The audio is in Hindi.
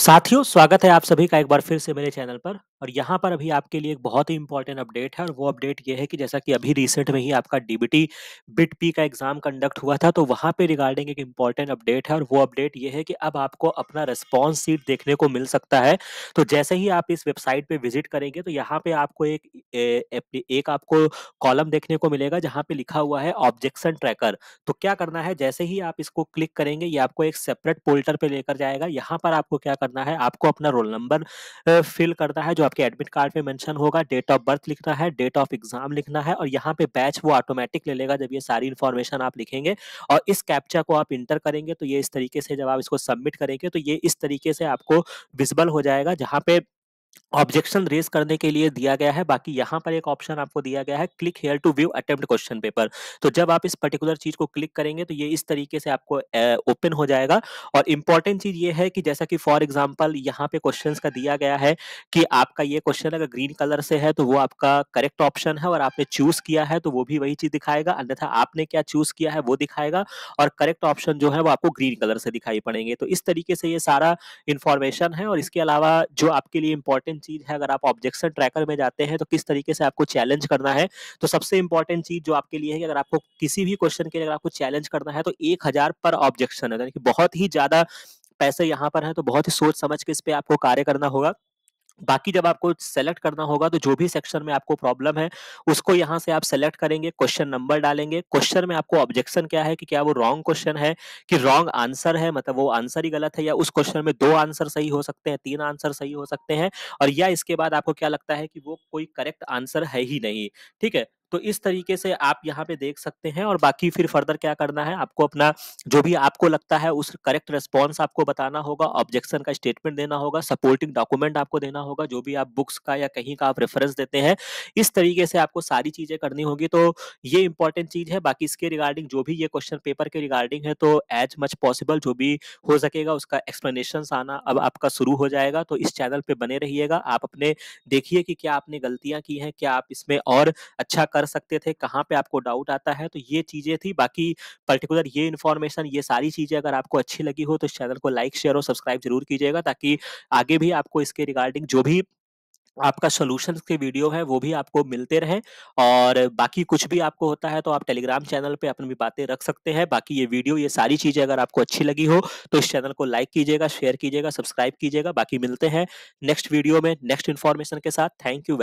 साथियों स्वागत है आप सभी का एक बार फिर से मेरे चैनल पर और यहाँ पर अभी आपके लिए एक बहुत ही इंपॉर्टेंट अपडेट है और वो अपडेट ये है कि जैसा कि अभी रिसेंट में ही आपका डीबीटी बिट पी का एग्जाम कंडक्ट हुआ था तो वहाँ पे रिगार्डिंग एक इंपॉर्टेंट अपडेट है और वो अपडेट ये है कि अब आपको अपना रिस्पॉन्स सीट देखने को मिल सकता है तो जैसे ही आप इस वेबसाइट पर विजिट करेंगे तो यहाँ पर आपको एक एक आपको कॉलम देखने को मिलेगा जहाँ पर लिखा हुआ है ऑब्जेक्शन ट्रैकर तो क्या करना है जैसे ही आप इसको क्लिक करेंगे ये आपको एक सेपरेट पोल्टर पे लेकर जाएगा यहाँ पर आपको क्या करना है आपको अपना रोल नंबर फिल करना है जो आपके एडमिट कार्ड में मेंशन होगा डेट ऑफ बर्थ लिखना है डेट ऑफ एग्जाम लिखना है और यहाँ पे बैच वो ऑटोमेटिक ले लेगा जब ये सारी इन्फॉर्मेशन आप लिखेंगे और इस कैप्चा को आप इंटर करेंगे तो ये इस तरीके से जब आप इसको सबमिट करेंगे तो ये इस तरीके से आपको विजिबल हो जाएगा जहाँ पे ऑब्जेक्शन रेज करने के लिए दिया गया है बाकी यहाँ पर एक ऑप्शन आपको दिया गया है click here to view attempt question paper तो जब आप इस पर्टिकुलर चीज को क्लिक करेंगे तो ये इस तरीके से आपको ओपन हो जाएगा और इम्पॉर्टेंट चीज ये है कि जैसा कि फॉर एग्जाम्पल यहाँ पे क्वेश्चन का दिया गया है कि आपका ये क्वेश्चन अगर ग्रीन कलर से है तो वो आपका करेक्ट ऑप्शन है और आपने चूज किया है तो वो भी वही चीज दिखाएगा अन्यथा आपने क्या चूज किया है वो दिखाएगा और करेक्ट ऑप्शन जो है वो आपको ग्रीन कलर से दिखाई पड़ेंगे तो इस तरीके से ये सारा इन्फॉर्मेशन है और इसके अलावा जो आपके लिए इंपॉर्टेंट चीज है अगर आप ऑब्जेक्शन ट्रैकर में जाते हैं तो किस तरीके से आपको चैलेंज करना है तो सबसे इंपॉर्टेंट चीज जो आपके लिए है कि अगर आपको किसी भी क्वेश्चन के लिए अगर आपको चैलेंज करना है तो एक हजार पर ऑब्जेक्शन है तो यानी कि बहुत ही ज्यादा पैसे यहाँ पर है तो बहुत ही सोच समझ के इस पर आपको कार्य करना होगा बाकी जब आपको सेलेक्ट करना होगा तो जो भी सेक्शन में आपको प्रॉब्लम है उसको यहाँ से आप सेलेक्ट करेंगे क्वेश्चन नंबर डालेंगे क्वेश्चन में आपको ऑब्जेक्शन क्या है कि क्या वो रॉन्ग क्वेश्चन है कि रॉन्ग आंसर है मतलब वो आंसर ही गलत है या उस क्वेश्चन में दो आंसर सही हो सकते हैं तीन आंसर सही हो सकते हैं और या इसके बाद आपको क्या लगता है कि वो कोई करेक्ट आंसर है ही नहीं ठीक है तो इस तरीके से आप यहाँ पे देख सकते हैं और बाकी फिर फर्दर क्या करना है आपको अपना जो भी आपको लगता है उस करेक्ट रेस्पॉन्स आपको बताना होगा ऑब्जेक्शन का स्टेटमेंट देना होगा सपोर्टिंग डॉक्यूमेंट आपको देना होगा जो भी आप बुक्स का या कहीं का आप रेफरेंस देते हैं इस तरीके से आपको सारी चीजें करनी होगी तो ये इंपॉर्टेंट चीज है बाकी इसके रिगार्डिंग जो भी ये क्वेश्चन पेपर के रिगार्डिंग है तो एज मच पॉसिबल जो भी हो सकेगा उसका एक्सप्लेनेशन आना अब आपका शुरू हो जाएगा तो इस चैनल पे बने रहिएगा आप अपने देखिए कि क्या आपने गलतियां की हैं क्या आप इसमें और अच्छा कर कर सकते थे कहाँ पे आपको डाउट आता है तो ये चीजें थी बाकी पर्टिकुलर ये इन्फॉर्मेशन ये सारी चीजें अगर आपको अच्छी लगी हो तो इस चैनल को लाइक शेयर और सब्सक्राइब जरूर कीजिएगा ताकि आगे भी आपको इसके रिगार्डिंग जो भी आपका सोल्यूशन के वीडियो है वो भी आपको मिलते रहे और बाकी कुछ भी आपको होता है तो आप टेलीग्राम चैनल पे अपनी बातें रख सकते हैं बाकी ये वीडियो ये सारी चीज़ें अगर आपको अच्छी लगी हो तो इस चैनल को लाइक कीजिएगा शेयर तो तो कीजिएगा सब्सक्राइब कीजिएगा बाकी मिलते हैं नेक्स्ट वीडियो में नेक्स्ट इन्फॉर्मेशन के साथ थैंक यू